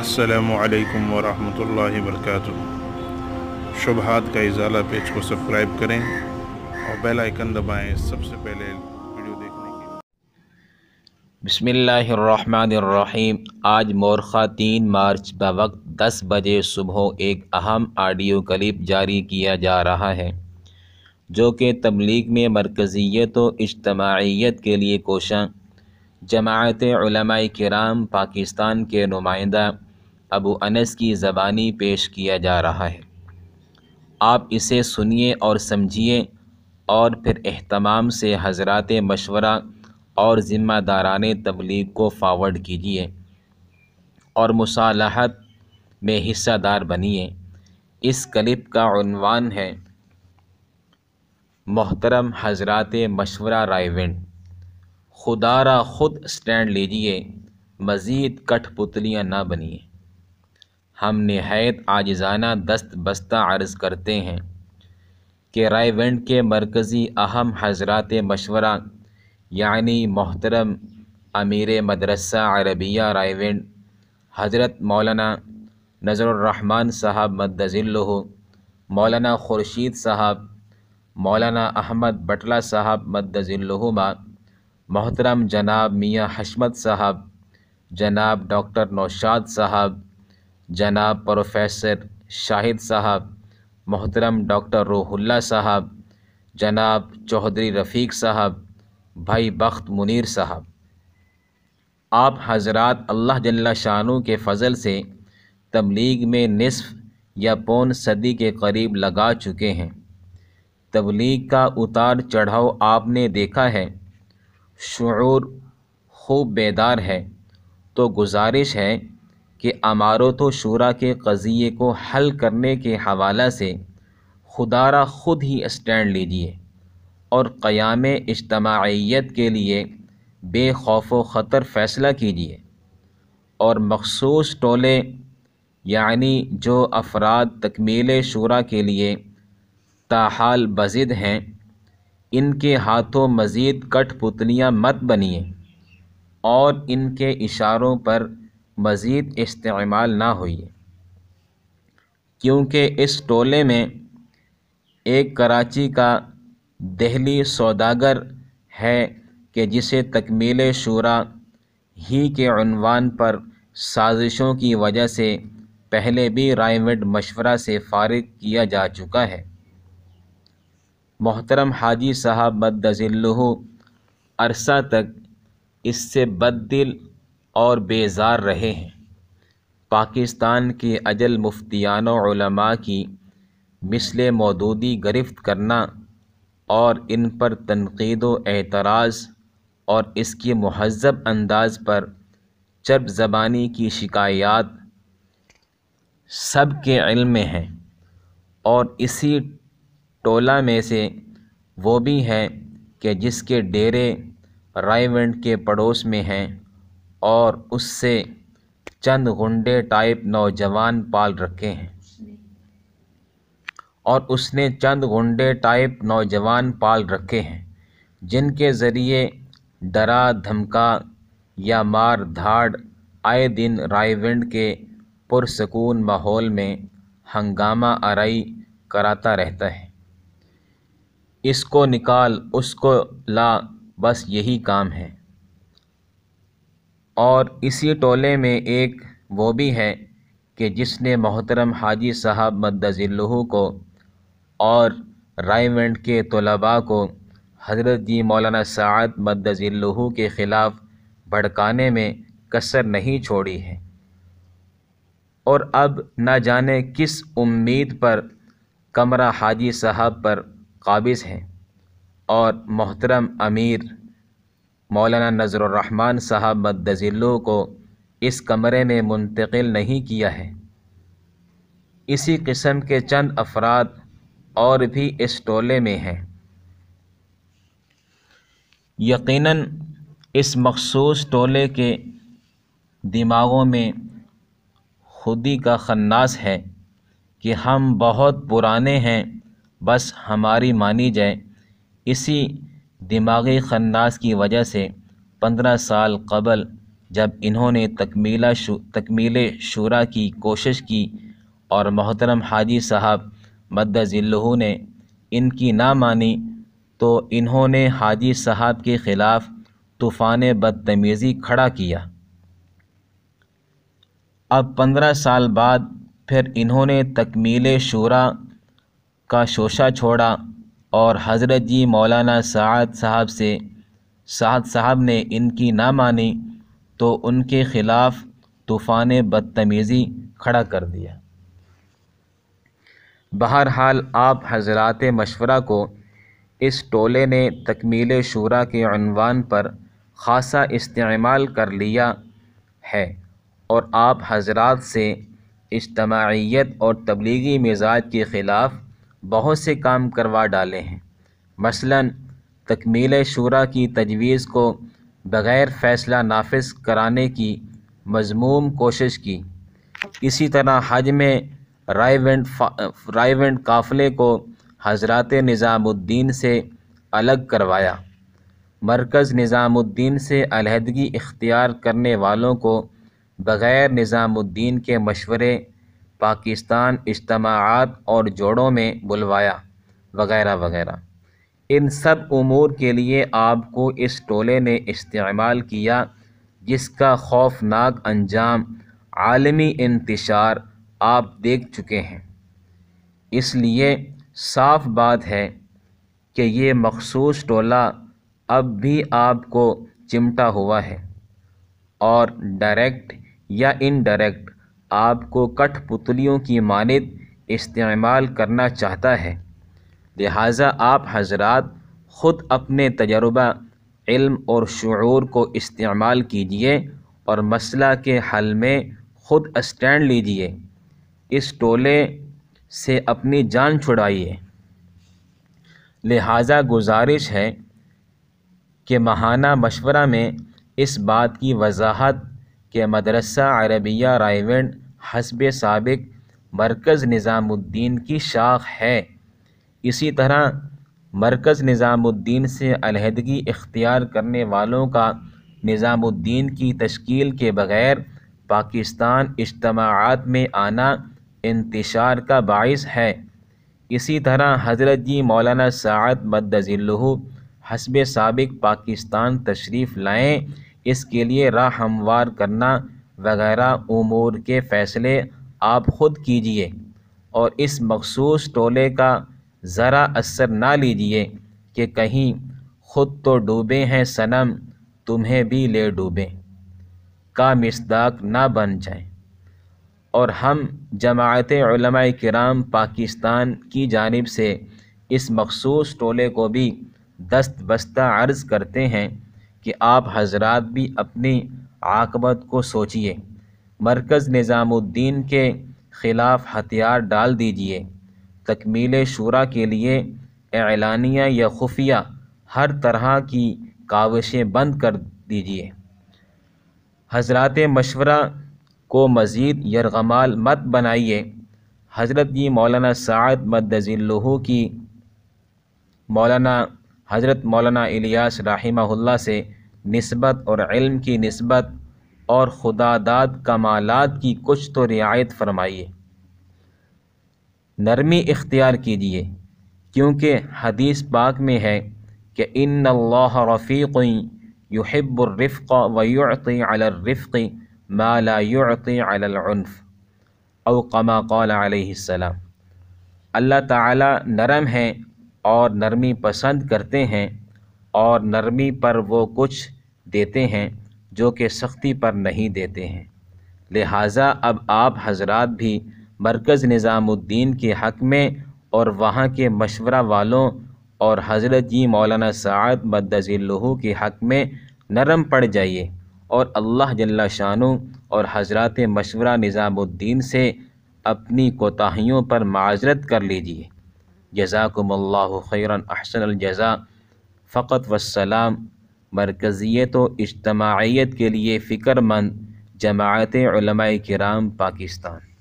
السلام علیکم ورحمۃ اللہ وبرکاتہ شبہات کا ازالہ پیج کو سبسکرائب کریں اور بیل دبائیں سب سے پہلے ویڈیو دیکھنے کے بسم اللہ الرحمن الرحیم آج مورخہ تین مارچ بوقت وقت دس بجے صبح ایک اہم آڈیو کلپ جاری کیا جا رہا ہے جو کہ تبلیغ میں مرکزیت و اجتماعیت کے لیے کوشاں جماعت علماء کرام پاکستان کے نمائندہ ابو انس کی زبانی پیش کیا جا رہا ہے آپ اسے سنیے اور سمجھیے اور پھر اہتمام سے حضرات مشورہ اور ذمہ داران تبلیغ کو فاورڈ کیجیے اور مصالحت میں حصہ دار بنیے اس کلپ کا عنوان ہے محترم حضرات مشورہ رائیونٹ خدا را خود اسٹینڈ لیجیے مزید کٹھ پتلیاں نہ بنیے ہم نہایت آجزانہ دست بستہ عرض کرتے ہیں کہ رائے ونڈ کے مرکزی اہم حضرات مشورہ یعنی محترم امیر مدرسہ عربیہ رائے ونڈ حضرت مولانا نظر الرحمن صاحب مدذل مولانا خورشید صاحب مولانا احمد بٹلہ صاحب مدذ محترم جناب میاں حشمت صاحب جناب ڈاکٹر نوشاد صاحب جناب پروفیسر شاہد صاحب محترم ڈاکٹر روح اللہ صاحب جناب چوہدری رفیق صاحب بھائی بخت منیر صاحب آپ حضرات اللہ جل شانو کے فضل سے تبلیغ میں نصف یا پون صدی کے قریب لگا چکے ہیں تبلیغ کا اتار چڑھاؤ آپ نے دیکھا ہے شعور خوب بیدار ہے تو گزارش ہے کہ امارت و شعرا کے قضیے کو حل کرنے کے حوالہ سے خدارہ خود ہی اسٹینڈ لیجیے اور قیام اجتماعیت کے لیے بے خوف و خطر فیصلہ کیجیے اور مخصوص ٹولے یعنی جو افراد تکمیل شعرا کے لیے تاحال بزد ہیں ان کے ہاتھوں مزید کٹھ پتلیاں مت بنیے اور ان کے اشاروں پر مزید استعمال نہ ہوئیے کیونکہ اس ٹولے میں ایک کراچی کا دہلی سوداگر ہے کہ جسے تکمیل شعرا ہی کے عنوان پر سازشوں کی وجہ سے پہلے بھی رائوڈ مشورہ سے فارغ کیا جا چکا ہے محترم حاجی صاحب مدز عرصہ تک اس سے بد دل اور بیزار رہے ہیں پاکستان کے اجل مفتیان و علماء کی مثل مودودی گرفت کرنا اور ان پر تنقید و اعتراض اور اس کی مہذب انداز پر چرب زبانی کی شکایات سب کے علم میں ہیں اور اسی ٹولہ میں سے وہ بھی ہے کہ جس کے ڈیرے رائی ونڈ کے پڑوس میں ہیں اور اس سے چند غنڈے ٹائپ نوجوان پال رکھے ہیں اور اس نے چند غنڈے ٹائپ نوجوان پال رکھے ہیں جن کے ذریعے ڈرا دھمکا یا مار دھاڑ آئے دن رائیونڈ ونڈ کے پرسکون ماحول میں ہنگامہ آرائی کراتا رہتا ہے اس کو نکال اس کو لا بس یہی کام ہے اور اسی ٹولے میں ایک وہ بھی ہے کہ جس نے محترم حاجی صاحب مدز کو اور رائمنٹ کے طلباء کو حضرت جی مولانا سعد مد کے خلاف بھڑکانے میں کثر نہیں چھوڑی ہے اور اب نہ جانے کس امید پر کمرہ حاجی صاحب پر قابض ہیں اور محترم امیر مولانا نظر الرحمن صاحب مدذلو کو اس کمرے میں منتقل نہیں کیا ہے اسی قسم کے چند افراد اور بھی اس ٹولے میں ہیں یقیناً اس مخصوص ٹولے کے دماغوں میں خودی کا خناس ہے کہ ہم بہت پرانے ہیں بس ہماری مانی جائے اسی دماغی خناس کی وجہ سے پندرہ سال قبل جب انہوں نے تکمیلہ شو تکمیل شعرا کی کوشش کی اور محترم حاجی صاحب مد اللہ نے ان کی نہ مانی تو انہوں نے حاجی صاحب کے خلاف طوفان بدتمیزی کھڑا کیا اب پندرہ سال بعد پھر انہوں نے تکمیل شعرا کا شوشہ چھوڑا اور حضرت جی مولانا سعد صاحب سے سعد صاحب نے ان کی نہ مانی تو ان کے خلاف طوفان بدتمیزی کھڑا کر دیا بہرحال آپ حضرات مشورہ کو اس ٹولے نے تکمیل شعراء کے عنوان پر خاصا استعمال کر لیا ہے اور آپ حضرات سے اجتماعیت اور تبلیغی مزاج کے خلاف بہت سے کام کروا ڈالے ہیں مثلاً تکمیل شورا کی تجویز کو بغیر فیصلہ نافذ کرانے کی مضموم کوشش کی اسی طرح حج میں رائے ونڈ رائے قافلے کو حضرات نظام الدین سے الگ کروایا مرکز نظام الدین سے علیحدگی اختیار کرنے والوں کو بغیر نظام الدین کے مشورے پاکستان اجتماعات اور جوڑوں میں بلوایا وغیرہ وغیرہ ان سب امور کے لیے آپ کو اس ٹولے نے استعمال کیا جس کا خوفناک انجام عالمی انتشار آپ دیکھ چکے ہیں اس لیے صاف بات ہے کہ یہ مخصوص ٹولہ اب بھی آپ کو چمٹا ہوا ہے اور ڈائریکٹ یا انڈائریکٹ آپ کو کٹھ پتلیوں کی مانند استعمال کرنا چاہتا ہے لہٰذا آپ حضرات خود اپنے تجربہ علم اور شعور کو استعمال کیجیے اور مسئلہ کے حل میں خود اسٹینڈ لیجیے اس ٹولے سے اپنی جان چھڑائیے لہٰذا گزارش ہے کہ ماہانہ مشورہ میں اس بات کی وضاحت کہ مدرسہ عربیہ رائیونڈ حسب سابق مرکز نظام الدین کی شاخ ہے اسی طرح مرکز نظام الدین سے علیحدگی اختیار کرنے والوں کا نظام الدین کی تشکیل کے بغیر پاکستان اجتماعات میں آنا انتشار کا باعث ہے اسی طرح حضرت جی مولانا سعد مدز الحو حسب سابق پاکستان تشریف لائیں اس کے لیے راہ ہموار کرنا وغیرہ امور کے فیصلے آپ خود کیجیے اور اس مخصوص ٹولے کا ذرا اثر نہ لیجیے کہ کہیں خود تو ڈوبے ہیں صنم تمہیں بھی لے ڈوبیں کا مصداق نہ بن جائیں اور ہم جماعت علماء کرام پاکستان کی جانب سے اس مخصوص ٹولے کو بھی دست بستہ عرض کرتے ہیں کہ آپ حضرات بھی اپنی عاقبت کو سوچیے مرکز نظام الدین کے خلاف ہتھیار ڈال دیجیے تکمیل شورا کے لیے اعلانیہ یا خفیہ ہر طرح کی کاوشیں بند کر دیجیے حضرات مشورہ کو مزید یرغمال مت بنائیے حضرت جی مولانا سعد مدزی الحو کی مولانا حضرت مولانا الیاس رحمہ اللہ سے نسبت اور علم کی نسبت اور خدا داد کمالات کی کچھ تو رعایت فرمائیے نرمی اختیار کیجیے کیونکہ حدیث پاک میں ہے کہ ان اللہ رفیق یحب الرفق ویعطی علی الرفق ما لا یعطی علی العنف او کما قال علیہ السلام اللہ تعالی نرم ہیں اور نرمی پسند کرتے ہیں اور نرمی پر وہ کچھ دیتے ہیں جو کہ سختی پر نہیں دیتے ہیں لہٰذا اب آپ حضرات بھی مرکز نظام الدین کے حق میں اور وہاں کے مشورہ والوں اور حضرت جی مولانا سعد مدزی الہو کے حق میں نرم پڑ جائیے اور اللہ جل شانو اور حضرات مشورہ نظام الدین سے اپنی کوتاہیوں پر معذرت کر لیجیے جزاکم اللہ خیرن احسن الجزا فقط وسلام مرکزیت و اجتماعیت کے لیے فکر مند جماعت علماء کرام پاکستان